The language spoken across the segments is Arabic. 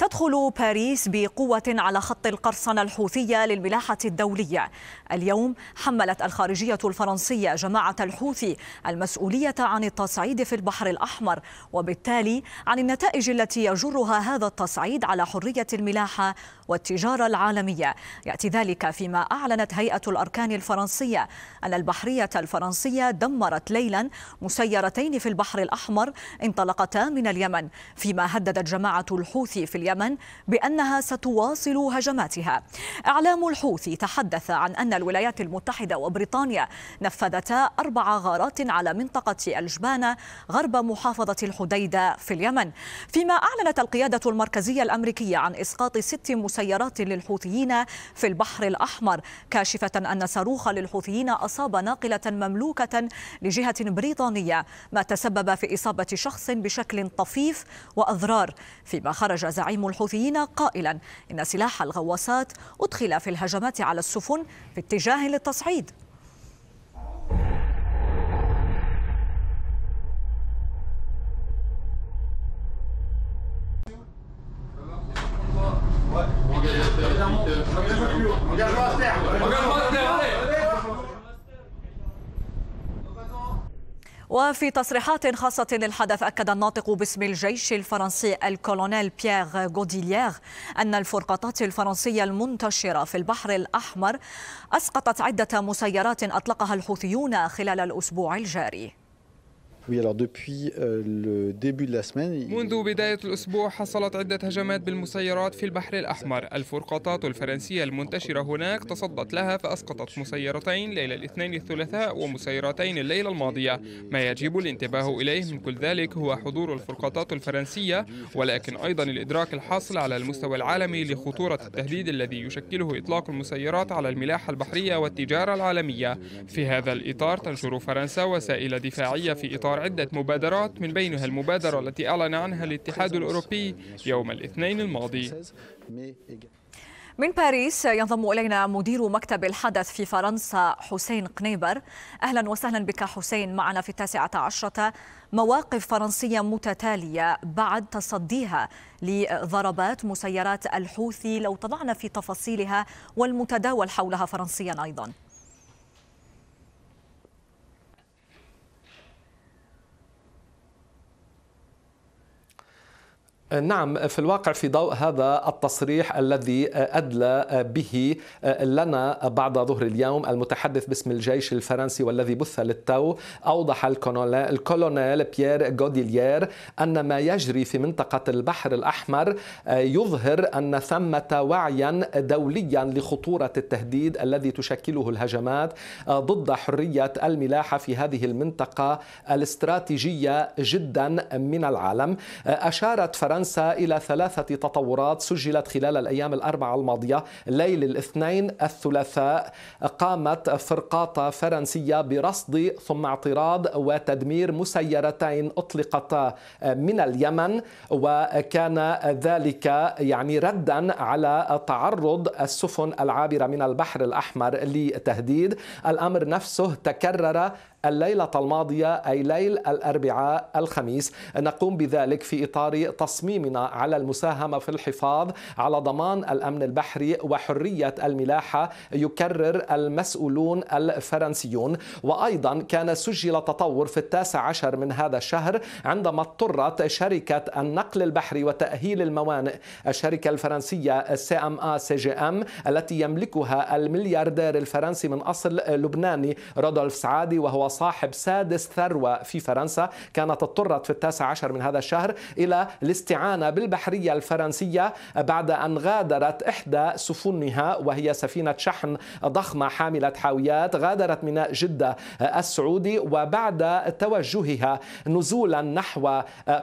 تدخل باريس بقوة على خط القرصنة الحوثية للملاحة الدولية اليوم حملت الخارجية الفرنسية جماعة الحوثي المسؤولية عن التصعيد في البحر الأحمر وبالتالي عن النتائج التي يجرها هذا التصعيد على حرية الملاحة والتجارة العالمية يأتي ذلك فيما أعلنت هيئة الأركان الفرنسية أن البحرية الفرنسية دمرت ليلا مسيرتين في البحر الأحمر انطلقتا من اليمن فيما هددت جماعة الحوثي في اليمن اليمن بأنها ستواصل هجماتها إعلام الحوثي تحدث عن أن الولايات المتحدة وبريطانيا نفذتا أربع غارات على منطقة الجبانة غرب محافظة الحديدة في اليمن فيما أعلنت القيادة المركزية الأمريكية عن إسقاط ست مسيرات للحوثيين في البحر الأحمر كاشفة أن صاروخ للحوثيين أصاب ناقلة مملوكة لجهة بريطانية ما تسبب في إصابة شخص بشكل طفيف وأضرار فيما خرج زعيم يتهم الحوثيين قائلا إن سلاح الغواصات أدخل في الهجمات على السفن في اتجاه للتصعيد وفي تصريحات خاصة للحدث أكد الناطق باسم الجيش الفرنسي الكولونيل بيير غوديليير أن الفرقاطات الفرنسية المنتشرة في البحر الأحمر أسقطت عدة مسيرات أطلقها الحوثيون خلال الأسبوع الجاري Euh, منذ بداية الأسبوع حصلت عدة هجمات بالمسيرات في البحر الأحمر الفرقاطات الفرنسية المنتشرة هناك تصدت لها فأسقطت مسيرتين ليلة الاثنين الثلاثاء ومسيرتين الليلة الماضية ما يجب الانتباه إليه من كل ذلك هو حضور الفرقاطات الفرنسية ولكن أيضا الإدراك الحاصل على المستوى العالمي لخطورة التهديد الذي يشكله إطلاق المسيرات على الملاحة البحرية والتجارة العالمية في هذا الإطار تنشر فرنسا وسائل دفاعية في إطار إطار عدة مبادرات من بينها المبادرة التي أعلن عنها الاتحاد الأوروبي يوم الاثنين الماضي من باريس ينضم إلينا مدير مكتب الحدث في فرنسا حسين قنيبر أهلا وسهلا بك حسين معنا في التاسعة عشرة مواقف فرنسية متتالية بعد تصديها لضربات مسيرات الحوثي لو طلعنا في تفاصيلها والمتداول حولها فرنسيا أيضا آه، نعم في الواقع في ضوء هذا التصريح الذي آه، أدلى آه، به لنا بعد ظهر اليوم المتحدث باسم الجيش الفرنسي والذي بث للتو أوضح الكولونيل بيير غوديليير أن ما يجري في منطقة البحر الأحمر يظهر أن ثمة وعيا دوليا لخطورة التهديد الذي تشكله الهجمات ضد حرية الملاحة في هذه المنطقة الاستراتيجية جدا من العالم أشارت فرنسا فرنسا إلى ثلاثة تطورات سجلت خلال الأيام الأربعة الماضية ليل الاثنين الثلاثاء قامت فرقاطة فرنسية برصد ثم اعتراض وتدمير مسيرتين أطلقتا من اليمن وكان ذلك يعني ردا على تعرض السفن العابرة من البحر الأحمر لتهديد الأمر نفسه تكرر الليلة الماضية أي ليل الأربعاء الخميس نقوم بذلك في إطار تصميمنا على المساهمة في الحفاظ على ضمان الأمن البحري وحرية الملاحة يكرر المسؤولون الفرنسيون وأيضا كان سجل تطور في التاسع عشر من هذا الشهر عندما اضطرت شركة النقل البحري وتأهيل الموانئ الشركة الفرنسية سي ام ا إيه سي جي ام التي يملكها الملياردير الفرنسي من أصل لبناني رودولف سعادي وهو وصاحب سادس ثروة في فرنسا كانت اضطرت في التاسع عشر من هذا الشهر إلى الاستعانة بالبحرية الفرنسية بعد أن غادرت إحدى سفنها وهي سفينة شحن ضخمة حاملة حاويات غادرت ميناء جدة السعودي وبعد توجهها نزولا نحو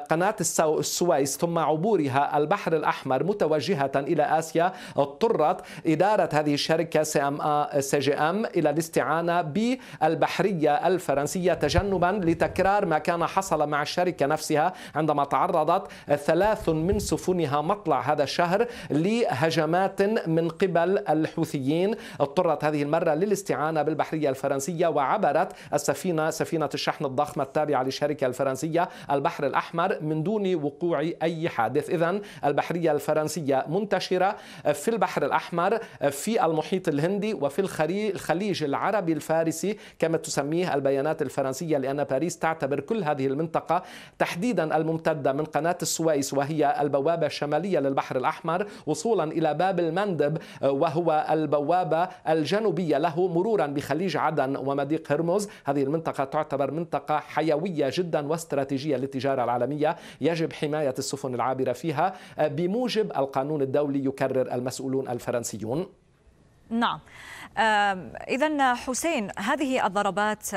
قناة السويس ثم عبورها البحر الأحمر متوجهة إلى آسيا اضطرت إدارة هذه الشركة سي ام سي جي ام إلى الاستعانة بالبحرية الفرنسية تجنبا لتكرار ما كان حصل مع الشركة نفسها عندما تعرضت ثلاث من سفنها مطلع هذا الشهر لهجمات من قبل الحوثيين اضطرت هذه المرة للاستعانة بالبحرية الفرنسية وعبرت السفينة سفينة الشحن الضخمة التابعة للشركة الفرنسية البحر الأحمر من دون وقوع أي حادث إذا البحرية الفرنسية منتشرة في البحر الأحمر في المحيط الهندي وفي الخليج العربي الفارسي كما تسميه البيانات الفرنسية لأن باريس تعتبر كل هذه المنطقة تحديدا الممتدة من قناة السويس وهي البوابة الشمالية للبحر الأحمر وصولا إلى باب المندب وهو البوابة الجنوبية له مرورا بخليج عدن ومضيق هرمز هذه المنطقة تعتبر منطقة حيوية جدا واستراتيجية للتجارة العالمية يجب حماية السفن العابرة فيها بموجب القانون الدولي يكرر المسؤولون الفرنسيون نعم إذا حسين هذه الضربات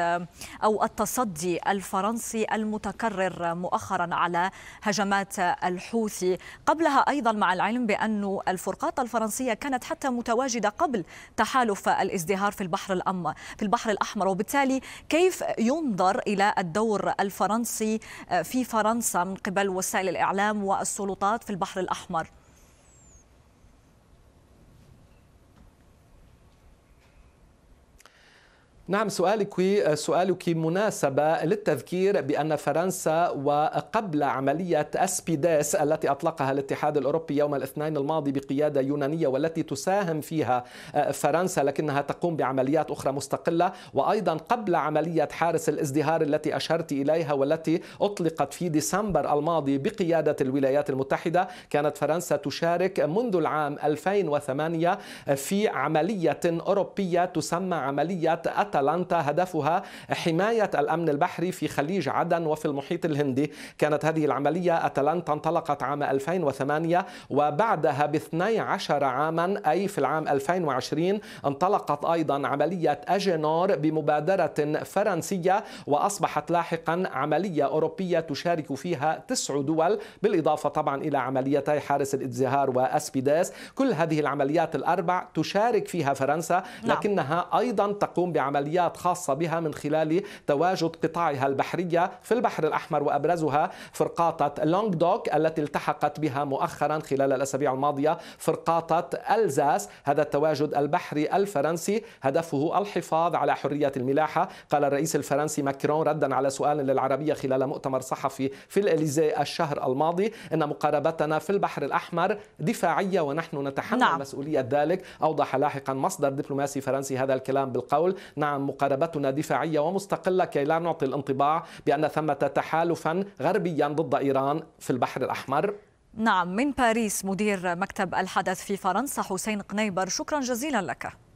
أو التصدي الفرنسي المتكرر مؤخرا على هجمات الحوثي قبلها أيضا مع العلم بأن الفرقات الفرنسية كانت حتى متواجدة قبل تحالف الازدهار في البحر الأم في البحر الأحمر وبالتالي كيف ينظر إلى الدور الفرنسي آه، في فرنسا من قبل وسائل الإعلام والسلطات في البحر الأحمر؟ نعم سؤالك سؤالك مناسبة للتذكير بأن فرنسا وقبل عملية أسبيداس التي أطلقها الاتحاد الأوروبي يوم الاثنين الماضي بقيادة يونانية والتي تساهم فيها آه، فرنسا لكنها تقوم بعمليات أخرى مستقلة وأيضا قبل عملية حارس الازدهار التي أشرت إليها والتي أطلقت في ديسمبر الماضي بقيادة الولايات المتحدة كانت فرنسا تشارك منذ العام 2008 في عملية أوروبية تسمى عملية أتر أتلانتا هدفها حماية الأمن البحري في خليج عدن وفي المحيط الهندي كانت هذه العملية أتلانتا انطلقت عام 2008 وبعدها ب 12 عاما أي في العام 2020 انطلقت أيضا عملية أجينور بمبادرة فرنسية وأصبحت لاحقا عملية أوروبية تشارك فيها تسع دول بالإضافة طبعا إلى عمليتي حارس الإتزهار وأسبيداس كل هذه العمليات الأربع تشارك فيها فرنسا نعم. لكنها أيضا تقوم بعملية عمليات خاصة بها من خلال تواجد قطاعها البحرية في البحر الأحمر وأبرزها فرقاطة دوك التي التحقت بها مؤخرا خلال الأسابيع الماضية فرقاطة ألزاس هذا التواجد البحري الفرنسي هدفه الحفاظ على حرية الملاحة قال الرئيس الفرنسي ماكرون ردا على سؤال للعربية خلال مؤتمر صحفي في الإليزي الشهر الماضي أن مقاربتنا في البحر الأحمر دفاعية ونحن نتحمل نعم. مسؤولية ذلك أوضح لاحقا مصدر دبلوماسي فرنسي هذا الكلام بالقول نعم مقاربتنا دفاعية ومستقلة كي لا نعطي الانطباع بأن ثمة تحالفا غربيا ضد إيران في البحر الأحمر نعم من باريس مدير مكتب الحدث في فرنسا حسين قنيبر شكرا جزيلا لك